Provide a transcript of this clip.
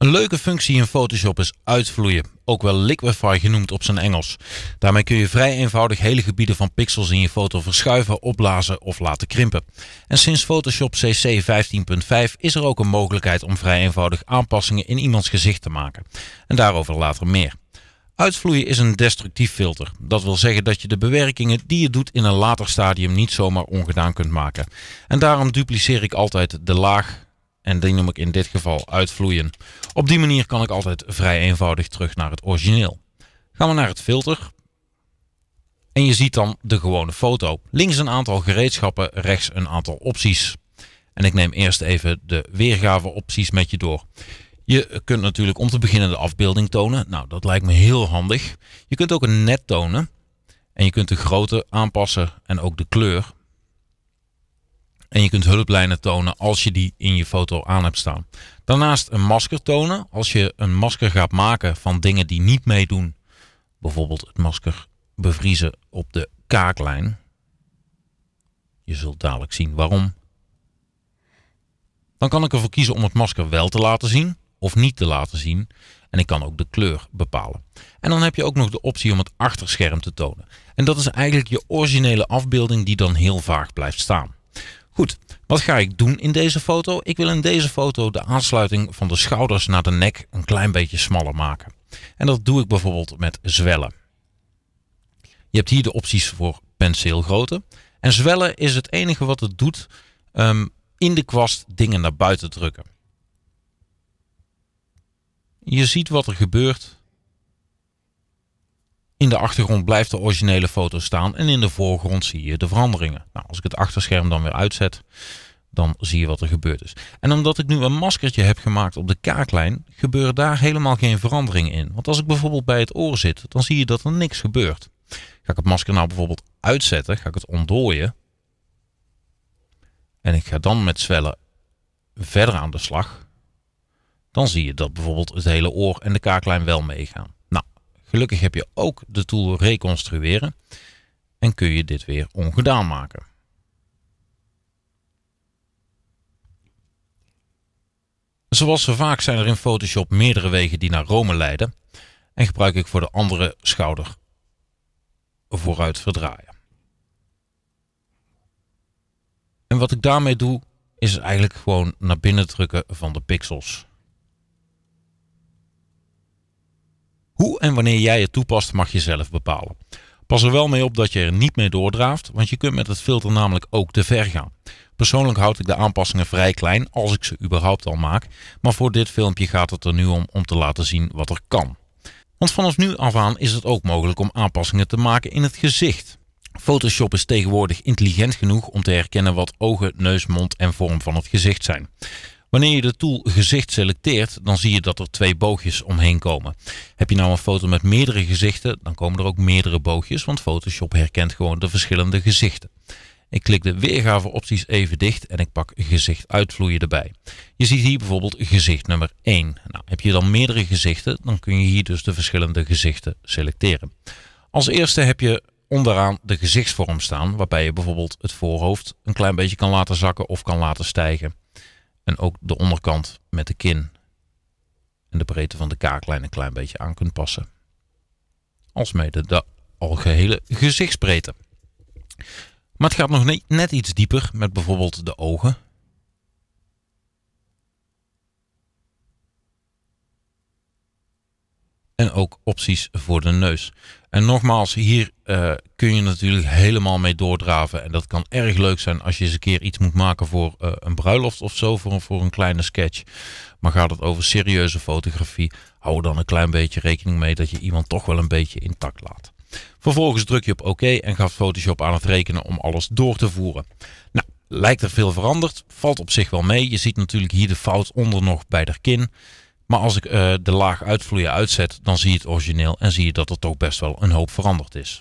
Een leuke functie in Photoshop is uitvloeien, ook wel liquify genoemd op zijn Engels. Daarmee kun je vrij eenvoudig hele gebieden van pixels in je foto verschuiven, opblazen of laten krimpen. En sinds Photoshop CC 15.5 is er ook een mogelijkheid om vrij eenvoudig aanpassingen in iemands gezicht te maken. En daarover later meer. Uitvloeien is een destructief filter. Dat wil zeggen dat je de bewerkingen die je doet in een later stadium niet zomaar ongedaan kunt maken. En daarom dupliceer ik altijd de laag, en die noem ik in dit geval uitvloeien. Op die manier kan ik altijd vrij eenvoudig terug naar het origineel. Gaan we naar het filter. En je ziet dan de gewone foto. Links een aantal gereedschappen, rechts een aantal opties. En ik neem eerst even de weergave opties met je door. Je kunt natuurlijk om te beginnen de afbeelding tonen. Nou, dat lijkt me heel handig. Je kunt ook een net tonen. En je kunt de grootte aanpassen en ook de kleur. En je kunt hulplijnen tonen als je die in je foto aan hebt staan. Daarnaast een masker tonen. Als je een masker gaat maken van dingen die niet meedoen. Bijvoorbeeld het masker bevriezen op de kaaklijn. Je zult dadelijk zien waarom. Dan kan ik ervoor kiezen om het masker wel te laten zien of niet te laten zien. En ik kan ook de kleur bepalen. En dan heb je ook nog de optie om het achterscherm te tonen. En dat is eigenlijk je originele afbeelding die dan heel vaag blijft staan. Goed, wat ga ik doen in deze foto? Ik wil in deze foto de aansluiting van de schouders naar de nek een klein beetje smaller maken. En dat doe ik bijvoorbeeld met zwellen. Je hebt hier de opties voor penseelgrootte. En zwellen is het enige wat het doet um, in de kwast dingen naar buiten drukken. Je ziet wat er gebeurt de achtergrond blijft de originele foto staan en in de voorgrond zie je de veranderingen. Nou, als ik het achterscherm dan weer uitzet, dan zie je wat er gebeurd is. En omdat ik nu een maskertje heb gemaakt op de kaaklijn, gebeuren daar helemaal geen veranderingen in. Want als ik bijvoorbeeld bij het oor zit, dan zie je dat er niks gebeurt. Ga ik het masker nou bijvoorbeeld uitzetten, ga ik het ontdooien. En ik ga dan met zwellen verder aan de slag. Dan zie je dat bijvoorbeeld het hele oor en de kaaklijn wel meegaan. Gelukkig heb je ook de tool reconstrueren en kun je dit weer ongedaan maken. Zoals zo vaak zijn er in Photoshop meerdere wegen die naar Rome leiden en gebruik ik voor de andere schouder vooruit verdraaien. En wat ik daarmee doe is eigenlijk gewoon naar binnen drukken van de pixels. Hoe en wanneer jij het toepast mag je zelf bepalen. Pas er wel mee op dat je er niet mee doordraaft, want je kunt met het filter namelijk ook te ver gaan. Persoonlijk houd ik de aanpassingen vrij klein als ik ze überhaupt al maak, maar voor dit filmpje gaat het er nu om om te laten zien wat er kan. Want vanaf nu af aan is het ook mogelijk om aanpassingen te maken in het gezicht. Photoshop is tegenwoordig intelligent genoeg om te herkennen wat ogen, neus, mond en vorm van het gezicht zijn. Wanneer je de tool gezicht selecteert, dan zie je dat er twee boogjes omheen komen. Heb je nou een foto met meerdere gezichten, dan komen er ook meerdere boogjes, want Photoshop herkent gewoon de verschillende gezichten. Ik klik de weergave opties even dicht en ik pak gezicht uitvloeien erbij. Je ziet hier bijvoorbeeld gezicht nummer 1. Nou, heb je dan meerdere gezichten, dan kun je hier dus de verschillende gezichten selecteren. Als eerste heb je onderaan de gezichtsvorm staan, waarbij je bijvoorbeeld het voorhoofd een klein beetje kan laten zakken of kan laten stijgen. En ook de onderkant met de kin en de breedte van de kaaklijn een klein beetje aan kunt passen. Alsmede de algehele gezichtsbreedte. Maar het gaat nog net iets dieper met bijvoorbeeld de ogen en ook opties voor de neus. En nogmaals, hier eh, kun je natuurlijk helemaal mee doordraven. En dat kan erg leuk zijn als je eens een keer iets moet maken voor eh, een bruiloft of zo, voor, voor een kleine sketch. Maar gaat het over serieuze fotografie, hou dan een klein beetje rekening mee dat je iemand toch wel een beetje intact laat. Vervolgens druk je op oké OK en gaat Photoshop aan het rekenen om alles door te voeren. Nou, lijkt er veel veranderd, valt op zich wel mee. Je ziet natuurlijk hier de fout onder nog bij de kin. Maar als ik uh, de laag uitvloeien uitzet, dan zie je het origineel en zie je dat er toch best wel een hoop veranderd is.